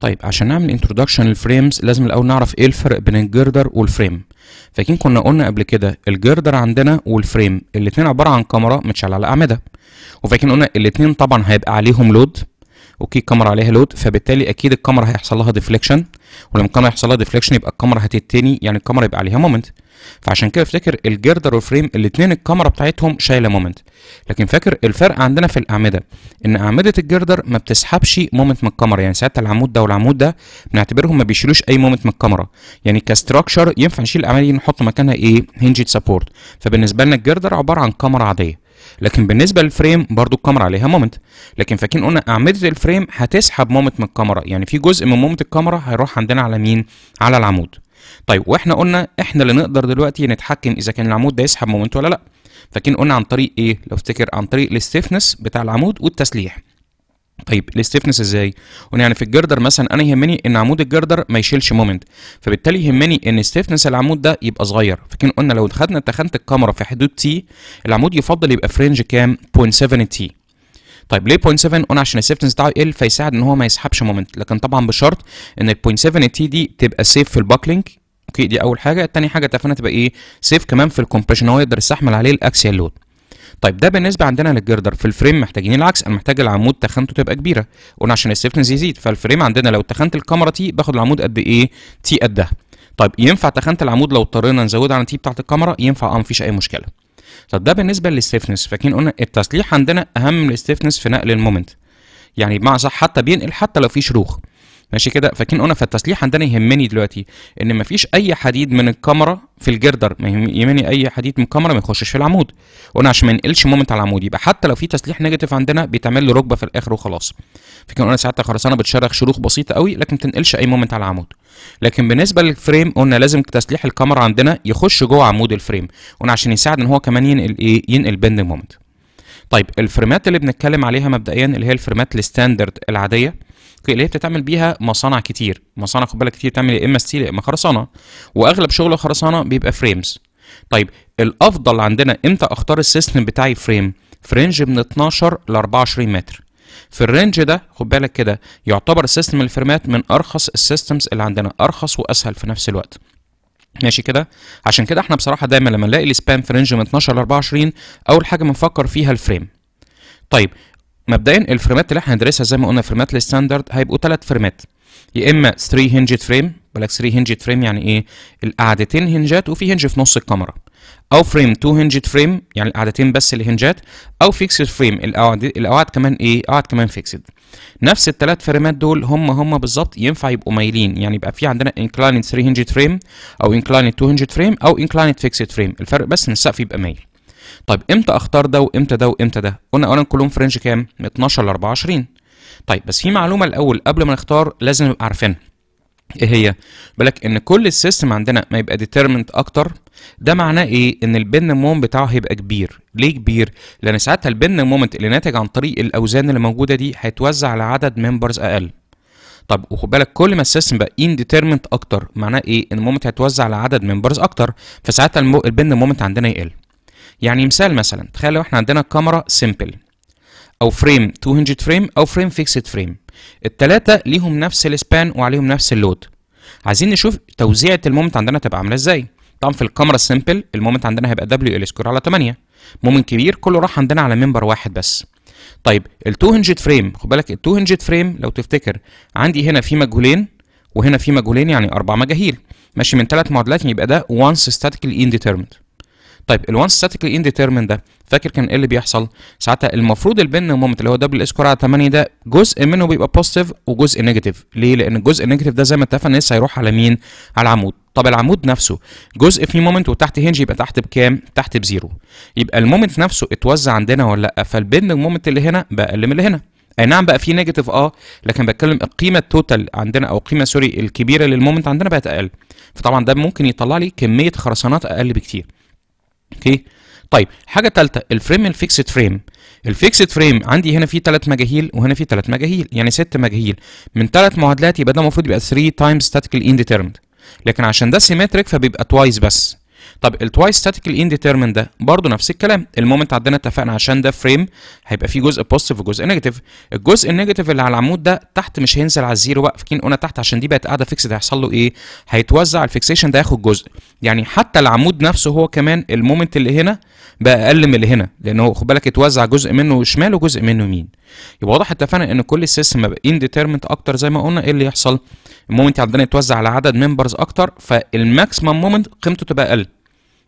طيب عشان نعمل انتروداكشن للفريمز لازم الاول نعرف ايه الفرق بين الجردر والفريم فاكرين كنا قلنا قبل كده الجردر عندنا والفريم الاثنين عباره عن كاميرا متشعله على اعمده وفاكرين قلنا الاثنين طبعا هيبقى عليهم لود اوكي الكاميرا عليها لود فبالتالي اكيد الكاميرا هيحصل لها ديفليكشن ولما الكاميرا يحصل لها ديفليكشن يبقى الكاميرا هتتني يعني الكاميرا يبقى عليها مومنت فعشان كده افتكر الجردر والفريم الاثنين الكاميرا بتاعتهم شايله مومنت لكن فاكر الفرق عندنا في الاعمده ان اعمده الجردر ما بتسحبش مومنت من الكاميرا يعني ساعتها العمود ده والعمود ده بنعتبرهم ما بيشيلوش اي مومنت من الكاميرا يعني كاستراكشر ينفع نشيل الاعمده دي نحط مكانها ايه هنجد سبورت فبالنسبه لنا الجردر عباره عن كاميرا عاديه لكن بالنسبه للفريم برضو الكاميرا عليها مومنت لكن فاكرين قلنا اعمده الفريم هتسحب مومنت من الكاميرا يعني في جزء من مومنت الكاميرا هيروح عندنا على مين على العمود طيب واحنا قلنا احنا اللي نقدر دلوقتي نتحكم اذا كان العمود ده يسحب مومنت ولا لا فكان قلنا عن طريق ايه لو افتكر عن طريق الاستيفنس بتاع العمود والتسليح طيب الاستيفنس ازاي؟ قلنا يعني في الجردر مثلا انا يهمني ان عمود الجردر ما يشيلش مومنت فبالتالي يهمني ان استفنس العمود ده يبقى صغير فكان قلنا لو خدنا تخانه الكاميرا في حدود تي العمود يفضل يبقى في رينج كام؟ 0.7 تي طيب ليه 0.7 اون عشان السيفتنس بتاعه يقل فيساعد ان هو ما يسحبش مومنت لكن طبعا بشرط ان ال 0.7 تي دي تبقى سيف في الباكلينج اوكي دي اول حاجه تاني حاجه تفنى تبقى ايه سيف كمان في الكومبريشن هو يقدر يستحمل عليه الاكسيال لود طيب ده بالنسبه عندنا للجردر في الفريم محتاجين العكس انا محتاج العمود تخنته تبقى كبيره قلنا عشان السيفتنس يزيد فالفريم عندنا لو تخنت الكاميرا تي باخد العمود قد ايه تي قدها طيب ينفع تخنت العمود لو اضطرينا نزود على تي بتاعت الكاميرا ينفع اه مفيش اي مشكله طب ده بالنسبه للستيفنس فاكرين قلنا التصليح عندنا اهم من الستيفنس في نقل المومنت يعني بمعنى صح حتى بينقل حتى لو في شروخ ماشي كده فكين قلنا فالتسليح عندنا يهمني دلوقتي ان مفيش اي حديد من الكاميرا في الجردر ما يهمني اي حديد من الكاميرا ما يخشش في العمود قلنا عشان ما ينقلش مومنت على العمود يبقى حتى لو في تسليح نيجاتيف عندنا بيتعمل له ركبه في الاخر وخلاص فكين قلنا ساعتها خرسانه بتشرخ شروخ بسيطه قوي لكن ما تنقلش اي مومنت على العمود لكن بالنسبه للفريم قلنا لازم تسليح الكاميرا عندنا يخش جوه عمود الفريم قلنا عشان يساعد ان هو كمان ينقل ايه ينقل بند مومنت طيب الفريمات اللي بنتكلم عليها مبدئيا اللي هي الفريمات الستاندرد العاديه اللي هي بتتعمل بيها مصانع كتير مصانع خد بالك كتير بتعمل يا اما ستيل يا اما خرسانه واغلب شغل الخرسانه بيبقى فريمز طيب الافضل عندنا امتى اختار السيستم بتاعي فريم في رينج من 12 ل 24 متر في الرينج ده خد بالك كده يعتبر سيستم الفريمات من ارخص السيستمز اللي عندنا ارخص واسهل في نفس الوقت ماشي كده عشان كده احنا بصراحه دايما لما نلاقي السبان في رينج من 12 ل 24 اول حاجه بنفكر فيها الفريم طيب مبدئيا الفريمات اللي احنا هندرسها زي ما قلنا فريمات الستاندرد هيبقوا ثلاث فريمات يا اما 3 هنجد فريم بالك 3 هنجد فريم يعني ايه القعدتين هنجات وفي هنج في نص الكاميرا او فريم 2 هنجد فريم يعني القعدتين بس اللي هنجات او فيكسد فريم القعد القعد كمان ايه قعد كمان فيكسد نفس الثلاث فريمات دول هم هم بالظبط ينفع يبقوا مايلين يعني يبقى في عندنا انكلايند 3 هنجد فريم او انكلايند 2 هنجد فريم او انكلايند فيكسد فريم الفرق بس ان السقف يبقى مايل طيب امتى اختار ده وامتى ده وامتى ده قلنا اولا كلهم في كام من 12 ل 24 طيب بس في معلومه الاول قبل ما نختار لازم نبقى عارفينها ايه هي بالك ان كل السيستم عندنا ما يبقى ديترمنت اكتر ده معناه ايه ان البن مومنت بتاعه هيبقى كبير ليه كبير لان ساعتها البن مومنت اللي ناتج عن طريق الاوزان اللي موجوده دي هيتوزع على عدد ممبرز اقل طب وخد بالك كل ما السيستم بقى ديتيرمنت اكتر معناه ايه ان المومنت هيتوزع على عدد ممبرز اكتر فساعتها البن مومنت عندنا يقل يعني مثال مثلا تخيل لو احنا عندنا كاميرا سيمبل او فريم 200 فريم او فريم فيكسد فريم الثلاثه ليهم نفس السبان وعليهم نفس اللود عايزين نشوف توزيعة المومنت عندنا تبقى عاملة ازاي طبعا في الكاميرا سيمبل المومنت عندنا هيبقى دبليو ال سكوير على 8 مومنت كبير كله راح عندنا على منبر واحد بس طيب ال 200 فريم خد بالك ال 200 فريم لو تفتكر عندي هنا في مجهولين وهنا في مجهولين يعني اربع مجاهيل ماشي من ثلاث معادلات يبقى ده وانس ستاتيكال indeterminate طيب الوان ستاتيكلي انديترمن ده فاكر كان ايه اللي بيحصل ساعتها المفروض البن مومنت اللي هو دبل اس على 8 ده جزء منه بيبقى بوزيتيف وجزء نيجاتيف ليه لان الجزء النيجاتيف ده زي ما اتفقنا لسه هيروح على مين على العمود طب العمود نفسه جزء فيه مومنت وتحت هنج يبقى تحت بكام تحت بزيرو يبقى المومنت نفسه اتوزع عندنا ولا لا فالبن مومنت اللي هنا بقى اقل من اللي هنا اي نعم بقى في نيجاتيف اه لكن بتكلم القيمه التوتال عندنا او القيمه سوري الكبيره للمومنت عندنا بقت اقل فطبعا ده ممكن يطلع لي كميه خرسانات اقل بكتير اوكي طيب حاجه ثالثه الفريم الفيكسد فريم الفيكسد فريم عندي هنا في ثلاث مجاهيل وهنا في ثلاث مجاهيل يعني ست مجاهيل من ثلاث معادلات يبقى ده المفروض يبقى 3 تايمز ستاتيكال انديترمد لكن عشان ده سيمتريك فبيبقى توايس بس طب التوايس statically indeterminate ده برضه نفس الكلام المومنت عندنا اتفقنا عشان ده فريم هيبقى فيه جزء بوزيتيف وجزء نيجاتيف الجزء النيجاتيف اللي على العمود ده تحت مش هينزل على الزيرو بقى فكين قلنا تحت عشان دي بقت قاعده فيكسد هيحصل له ايه هيتوزع الفيكسيشن ده ياخد جزء يعني حتى العمود نفسه هو كمان المومنت اللي هنا بقى اقل من اللي هنا لان هو خد بالك اتوزع جزء منه شمال وجزء منه يمين يبقى واضح اتفقنا ان كل السيستم بقى انديترمنت اكتر زي ما قلنا ايه اللي يحصل المومنت عندنا يتوزع على عدد ممبرز اكتر فالماكسيمم مومنت قيمته تبقى اقل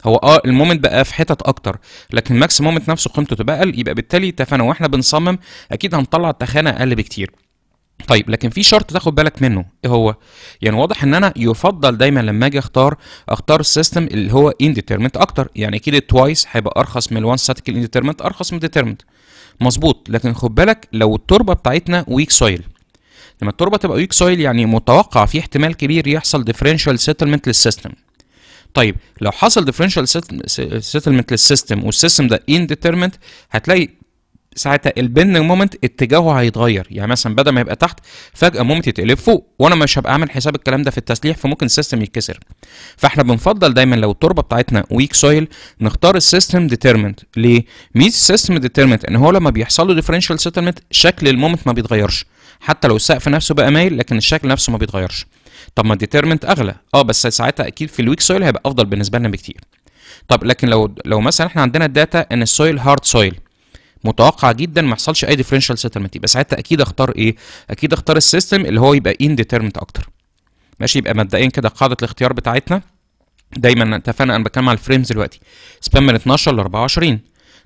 هو اه المومنت بقى في حتت اكتر لكن ماكس مومنت نفسه قيمته تبقى اقل يبقى بالتالي تفانه واحنا بنصمم اكيد هنطلع تخانه اقل بكتير طيب لكن في شرط تاخد بالك منه ايه هو يعني واضح ان انا يفضل دايما لما اجي اختار اختار السيستم اللي هو انديترمنت اكتر يعني اكيد التوايس هيبقى ارخص من الوان ستاتيك الانديترمنت ارخص من الديترمنت مظبوط لكن خد بالك لو التربه بتاعتنا ويك سويل لما التربه تبقى ويك سويل يعني متوقع في احتمال كبير يحصل ديفرنشال سيتلمنت للسيستم طيب لو حصل ديفرنشال سيتلمنت للسيستم والسيستم ده انديترمنت هتلاقي ساعتها البن مومنت اتجاهه هيتغير يعني مثلا بدل ما يبقى تحت فجاه مومنت يتقلب فوق وانا مش هبقى عامل حساب الكلام ده في التسليح فممكن السيستم يتكسر فاحنا بنفضل دايما لو التربه بتاعتنا ويك سويل نختار السيستم ديتيرمنت ليه ميزه السيستم ديتيرمنت ان هو لما بيحصل له ديفرنشال سيتلمنت شكل المومنت ما بيتغيرش حتى لو السقف نفسه بقى مايل لكن الشكل نفسه ما بيتغيرش طب ما الديترمنت اغلى اه بس ساعتها اكيد في الويك سويل هيبقى افضل بالنسبه لنا بكتير طب لكن لو لو مثلا احنا عندنا الداتا ان السويل هارد سويل متوقع جدا ما يحصلش اي ديفرنشال سيتلمنت يبقى ساعتها اكيد اختار ايه اكيد اختار السيستم اللي هو يبقى انديترمنت اكتر ماشي يبقى مبدئيا كده قاعده الاختيار بتاعتنا دايما اتفقنا انا بتكلم على الفريمز دلوقتي سبان من 12 ل 24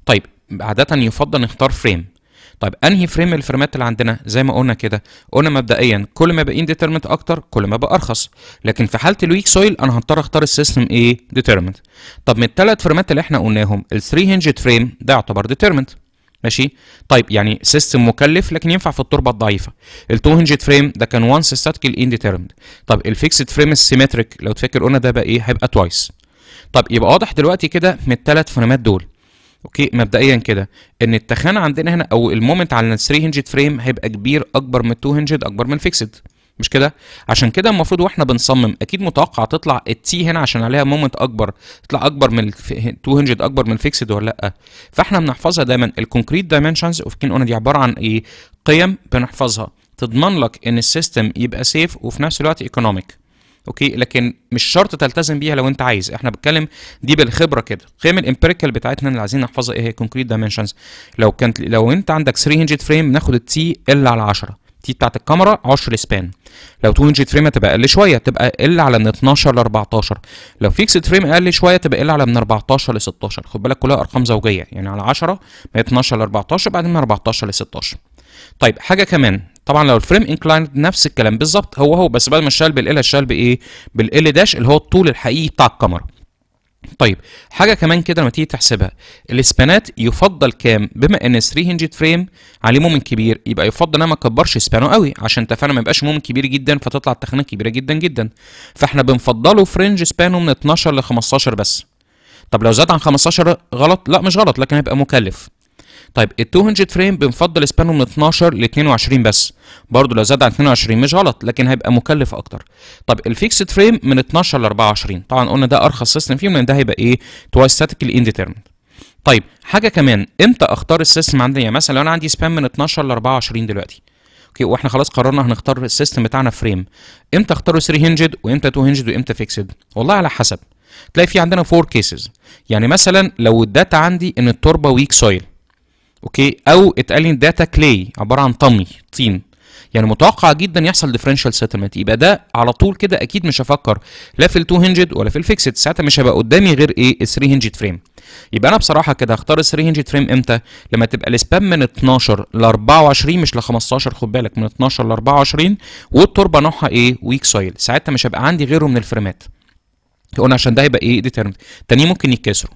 طيب عاده يفضل نختار فريم طيب انهي فريم الفريمات اللي عندنا زي ما قلنا كده قلنا مبدئيا كل ما بقى انديترمنت اكتر كل ما بقى ارخص لكن في حاله الويك سويل انا هضطر اختار السيستم ايه ديترمنت طب من الثلاث فريمات اللي احنا قلناهم ال 3 هنجد فريم ده يعتبر ديترمنت ماشي طيب يعني سيستم مكلف لكن ينفع في التربه الضعيفه ال هنجد فريم ده كان وانس ستاتيكال انديترمنت طب الفيكسد فريم السيمتريك لو تفكر قلنا ده بقى ايه هيبقى توايس طب يبقى واضح دلوقتي كده من الثلاث فريمات دول اوكي مبدئيا كده ان التخان عندنا هنا او المومنت على 3 هنجد فريم هيبقى كبير اكبر من 2 هنجد اكبر من الفيكسد مش كده عشان كده المفروض واحنا بنصمم اكيد متوقع تطلع التي هنا عشان عليها مومنت اكبر تطلع اكبر من 200 اكبر من الفيكسد ولا لا فاحنا بنحفظها دايما الكونكريت دايمنشنز اوف كين اون دي عباره عن ايه قيم بنحفظها تضمن لك ان السيستم يبقى سيف وفي نفس الوقت ايكونوميك اوكي لكن مش شرط تلتزم بيها لو انت عايز احنا بنتكلم دي بالخبره كده قيم الامبيريكال بتاعتنا اللي عايزين نحفظها ايه هي كونكريت دايمنشنز لو كانت لو انت عندك 300 فريم ناخد التي ال على 10 التي بتاعت الكاميرا 10 سبان لو 200 فريم هتبقى اقل شويه تبقى ال على من 12 ل 14 لو فيكسد فريم اقل شويه تبقى ال على من 14 ل 16 خد بالك كلها ارقام زوجيه يعني على 10 من 12 ل 14 بعدين من 14 ل 16 طيب حاجه كمان طبعا لو الفريم انكلايند نفس الكلام بالظبط هو هو بس بدل ما اشتغل بالال هشتغل بايه بالال داش اللي هو الطول الحقيقي بتاع الكاميرا طيب حاجه كمان كده لما تيجي تحسبها الاسبانات يفضل كام بما ان 300 فريم عليه مومن كبير يبقى يفضل ان انا ما اكبرش سبانه قوي عشان تفانا ما يبقاش مومن كبير جدا فتطلع التخانة كبيره جدا جدا فاحنا بنفضله فرنج سبانه من 12 ل 15 بس طب لو زاد عن 15 غلط لا مش غلط لكن هيبقى مكلف طيب ال 200 فريم بنفضل سبانه من 12 ل 22 بس برضه لو زاد عن 22 مش غلط لكن هيبقى مكلف اكتر طب الفيكسد فريم من 12 ل 24 طبعا قلنا ده ارخص سيستم فيهم لان ده هيبقى ايه توايس ستاتيكال انديترمنت طيب حاجه كمان امتى اختار السيستم عندنا يعني مثلا لو انا عندي سبان من 12 ل 24 دلوقتي اوكي واحنا خلاص قررنا هنختار السيستم بتاعنا فريم امتى اختاره 300 وامتى 200 وامتى فيكسد والله على حسب تلاقي في عندنا 4 كيسز يعني مثلا لو الداتا عندي ان التربه ويك سويل اوكي او اتقال ان داتا كلي عباره عن طمي طين يعني متوقع جدا يحصل ديفرنشال سيتلمنت يبقى ده على طول كده اكيد مش هفكر لا في ال 200 ولا في الفيكسد ساعتها مش هبقى قدامي غير ايه 3 فريم يبقى انا بصراحه كده هختار 3 هنجد فريم امتى لما تبقى السبام من 12 ل 24 مش ل 15 خد بالك من 12 ل 24 والتربه نوعها ايه ويك سويل ساعتها مش هبقى عندي غيره من الفريمات قلنا عشان ده هيبقى ايه ديترمنت تاني ممكن يتكسروا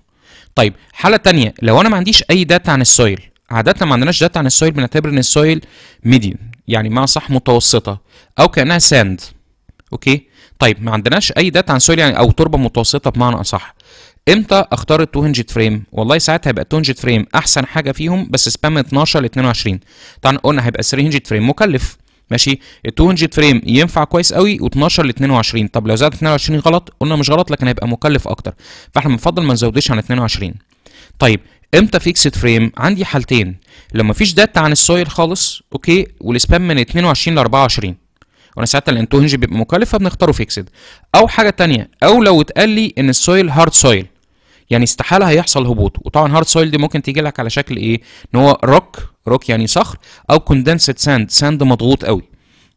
طيب حاله تانية لو انا ما عنديش اي داتا عن السويل عادة ما عندناش داتا عن السويل بنعتبر ان السويل ميديوم يعني ما صح متوسطة او كأنها ساند اوكي طيب ما عندناش اي داتا عن سويل يعني او تربة متوسطة بمعنى اصح امتى اختار التو 200 فريم والله ساعتها هيبقى التو فريم احسن حاجه فيهم بس سبام 12 ل 22 طبعا قلنا هيبقى 3 فريم مكلف ماشي ال 200 فريم ينفع كويس قوي و12 ل 22 طب لو زاد 22 غلط قلنا مش غلط لكن هيبقى مكلف اكتر فاحنا بنفضل ما نزودش عن 22 طيب امتى فيكسد فريم عندي حالتين لو مفيش داتا عن السويل خالص اوكي والسبان من 22 ل 24 وانا ساعتها الانتوهنج بيبقى مكلف فبنختاره فيكسد او حاجه ثانيه او لو اتقال لي ان السويل هارد سويل يعني استحاله هيحصل هبوط وطبعا هارد سويل دي ممكن تيجي لك على شكل ايه ان هو روك روك يعني صخر او كوندنسد ساند ساند مضغوط قوي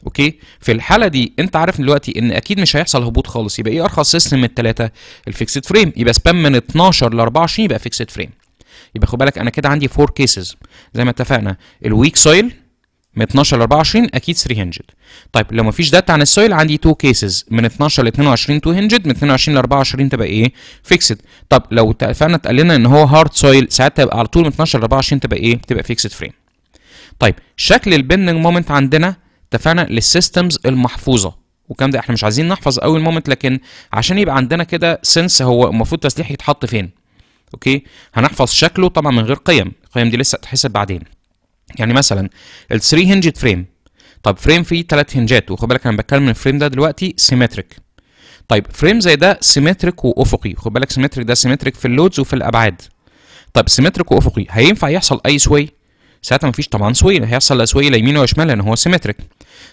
اوكي في الحاله دي انت عارف دلوقتي ان اكيد مش هيحصل هبوط خالص يبقى ايه ارخص سيستم من الثلاثه الفيكسد فريم يبقى سبان من 12 ل 24 يبقى فيكسد فريم يبقى خد بالك انا كده عندي 4 كيسز زي ما اتفقنا الويك سويل من 12 ل 24 اكيد 300 طيب لو مفيش داتا عن السويل عندي 2 كيسز من 12 ل 22 200 من 22 ل 24 تبقى ايه فيكسد طب لو اتفقنا اتقالنا ان هو هارد سويل ساعتها يبقى على طول من 12 ل 24 تبقى ايه تبقى فيكسد فريم طيب شكل البندنج مومنت عندنا اتفقنا للسيستمز المحفوظه والكلام ده احنا مش عايزين نحفظ قوي المومنت لكن عشان يبقى عندنا كده سنس هو المفروض تسليح يتحط فين اوكي هنحفظ شكله طبعا من غير قيم القيم دي لسه تحسب بعدين يعني مثلا ال 3 هنجت فريم طب فريم فيه 3 هنجات وخد بالك انا بتكلم الفريم ده دلوقتي سيمتريك طيب فريم زي ده سيمتريك وافقي خد بالك سيمتريك ده سيمتريك في اللودز وفي الابعاد طب سيمتريك وافقي هينفع يحصل اي سوي ساعتها مفيش طبعا سويله هيحصل لا سويله يمين ولا شمال لان هو سيمتريك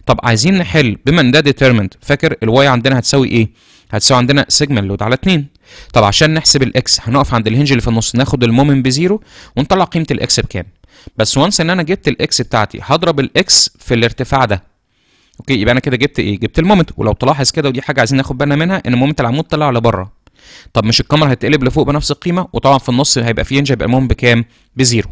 طب عايزين نحل بما ان ده ديترمنت فاكر الواي عندنا هتساوي ايه هتساوي عندنا سيجما لود على 2 طب عشان نحسب الاكس هنقف عند الهنج اللي في النص ناخد المومن بزيرو ونطلع قيمه الاكس بكام بس وانس ان انا جبت الاكس بتاعتي هضرب الاكس في الارتفاع ده اوكي يبقى انا كده جبت ايه جبت المومنت ولو تلاحظ كده ودي حاجه عايزين ناخد بالنا منها ان مومنت العمود طلع لبره طب مش الكاميرا هتقلب لفوق بنفس القيمه وطبعا في النص هيبقى في هنج هيبقى المومنت بكام بزيرو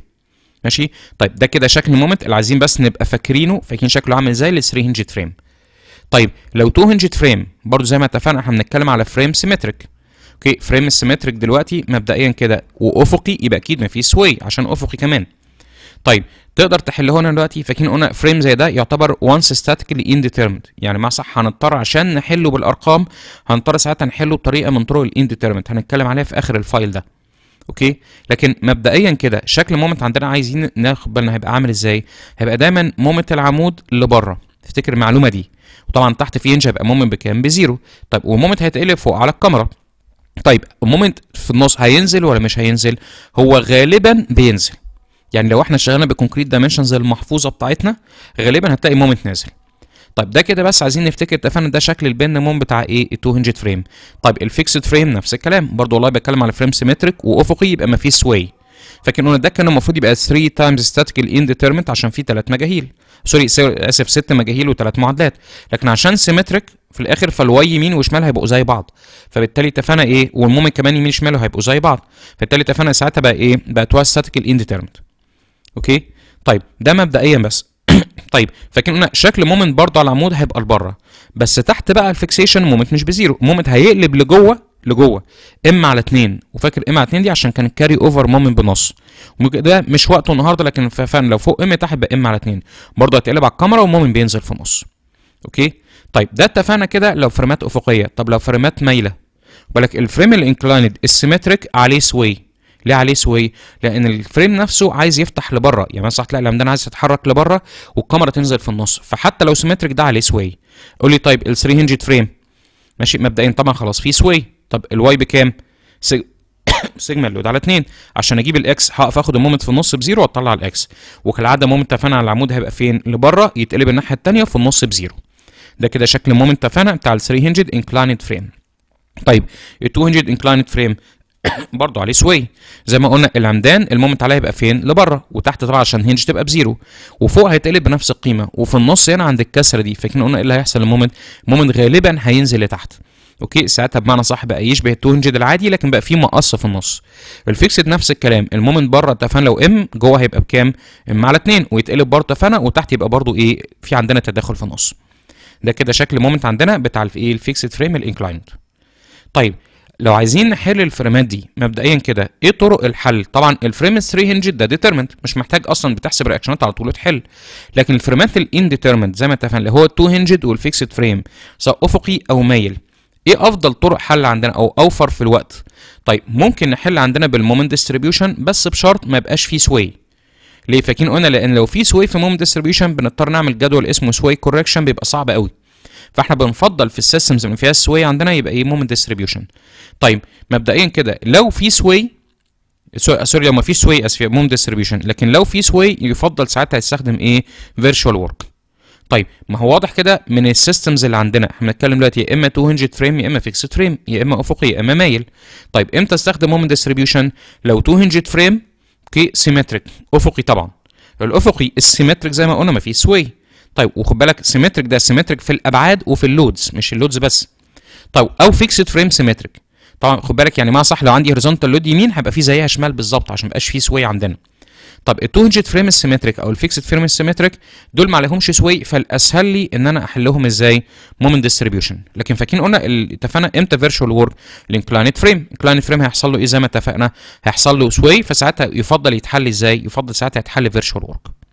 ماشي طيب ده كده شكل مومنت اللي عايزين بس نبقى فاكرينه فاكرين شكله عامل ازاي ال 3 هنجد فريم طيب لو 2 هنجد فريم برضو زي ما اتفقنا احنا بنتكلم على فريم سيمتريك اوكي فريم السيمتريك دلوقتي مبدئيا كده وافقي يبقى اكيد ما فيش سواي عشان افقي كمان طيب تقدر تحل هنا دلوقتي فاكرين قلنا فريم زي ده يعتبر وانس ستاتيكلي انديترمد يعني مع صح هنضطر عشان نحله بالارقام هنضطر ساعتها نحله بطريقه من طرق الانديترمد هنتكلم عليها في اخر الفايل ده اوكي لكن مبدئيا كده شكل المومنت عندنا عايزين ناخد بالنا هيبقى عامل ازاي هيبقى دايما مومنت العمود لبره تفتكر المعلومه دي وطبعا تحت في انش هيبقى مومنت بكام بزيرو طيب والمومنت هيتقلب فوق على الكاميرا طيب المومنت في النص هينزل ولا مش هينزل هو غالبا بينزل يعني لو احنا اشتغلنا بالكونكريت دايمنشنز المحفوظه بتاعتنا غالبا هتلاقي مومنت نازل طيب ده كده بس عايزين نفتكر اتفقنا ده شكل البن موم بتاع ايه ال 200 فريم طيب الفيكسد فريم نفس الكلام برضو والله بتكلم على فريم سيمتريك وافقي يبقى ما فيش سواي فاكر قلنا ده كان المفروض يبقى 3 تايمز ستاتيكال انديترمنت عشان فيه 3 مجاهيل سوري اسف 6 مجاهيل و3 معادلات لكن عشان سيمتريك في الاخر فالواي يمين وشمال هيبقوا زي بعض فبالتالي اتفقنا ايه والمومنت كمان يمين وشمال هيبقوا زي بعض فبالتالي اتفقنا ساعتها بقى ايه بقى تواز ستاتيكال انديترمنت اوكي طيب ده مبدئيا بس طيب فكنا شكل مومنت برضه على العمود هيبقى لبره بس تحت بقى الفيكسيشن مومنت مش بزيرو مومنت هيقلب لجوه لجوه اما على اتنين وفاكر اما على اتنين دي عشان كان الكاري اوفر مومنت بنص ده مش وقته النهارده لكن فعلا لو فوق اما تحت بقى اما على اتنين برضه هتقلب على الكاميرا ومومنت بينزل في نص اوكي طيب ده اتفقنا كده لو فريمات افقيه طب لو فريمات مايله بالك الفريم الانكلايند السيمتريك عليه سوي ليه عليه سوي لان الفريم نفسه عايز يفتح لبره يعني مثلا هتلاقي العمدان عايز تتحرك لبره والكاميرا تنزل في النص فحتى لو سيمتريك ده عليه سوي قول لي طيب ال 300 فريم ماشي مبدئيا طبعا خلاص في سوي طب الواي بكام سج... سيجما لود على 2 عشان اجيب الاكس هقف اخد المومنت في النص بزيرو واطلع الاكس وكالعاده مومنت تفانع على العمود هيبقى فين لبره يتقلب الناحيه الثانيه في النص بزيرو ده كده شكل مومنت تفانع بتاع ال 300 انكلايند فريم طيب ال 200 انكلايند فريم برضه عليه سوي زي ما قلنا العمدان المومنت عليها هيبقى فين لبره وتحت طبعا عشان هنج تبقى بزيرو وفوق هيتقلب بنفس القيمه وفي النص هنا عند الكسره دي فاكرين قلنا ايه اللي هيحصل للمومنت المومنت غالبا هينزل لتحت اوكي ساعتها بمعنى صح بقى يشبه التو العادي لكن بقى فيه مقص في النص الفيكسد نفس الكلام المومنت بره اتفقنا لو ام جوه هيبقى بكام ام على 2 ويتقلب بره اتفقنا وتحت يبقى برضه ايه في عندنا تداخل في النص ده كده شكل مومنت عندنا بتاع الايه الفيكسد فريم الانكلايند طيب لو عايزين نحل الفريمات دي مبدئيا كده ايه طرق الحل طبعا الفريم 3 هنجد ده ديترمنت مش محتاج اصلا بتحسب رياكشنات على طول تحل لكن الفريمات الانديترمنت زي ما اتفقنا اللي هو التو هنجد والفيكسد فريم سواء افقي او مايل ايه افضل طرق حل عندنا او اوفر في الوقت طيب ممكن نحل عندنا بالمومنت ديستريبيوشن بس بشرط ما يبقاش فيه سواي ليه فاكرين قلنا لان لو في سواي في مومنت ديستريبيوشن بنضطر نعمل جدول اسمه سواي كوركشن بيبقى صعب قوي فاحنا بنفضل في السيستمز اللي فيها سوي عندنا يبقى ايه مومنت ديستريبيوشن طيب مبدئيا كده لو في سوي سوري لو ما فيش سوي اسف مومنت ديستريبيوشن لكن لو في سوي يفضل ساعتها يستخدم ايه فيرتشوال ورك طيب ما هو واضح كده من السيستمز اللي عندنا احنا بنتكلم دلوقتي يا اما 200 فريم يا اما فيكسد فريم يا اما افقي يا اما مايل طيب امتى استخدم مومنت ديستريبيوشن لو 200 فريم اوكي سيمتريك افقي طبعا الافقي السيمتريك زي ما قلنا ما فيش سوي طيب وخد بالك سيمتريك ده سيمتريك في الابعاد وفي اللودز مش اللودز بس طيب او فيكسد فريم سيمتريك طبعا خد بالك يعني ما صح لو عندي هوريزونتال لود يمين هيبقى في زيها شمال بالظبط عشان ما يبقاش في سوي عندنا طب 200 فريم السيمتريك او الفيكسد فريم السيمتريك دول ما عليهمش سوي فالاسهل لي ان انا احلهم ازاي مومنت ديستريبيوشن لكن فاكرين قلنا اتفقنا امتى فيرتشوال وورك الانكلاينت فريم الانكلاينت فريم هيحصل له ايه زي ما اتفقنا هيحصل له سوي فساعتها يفضل يتحل ازاي يفضل ساعتها يتحل فيرتشوال وورك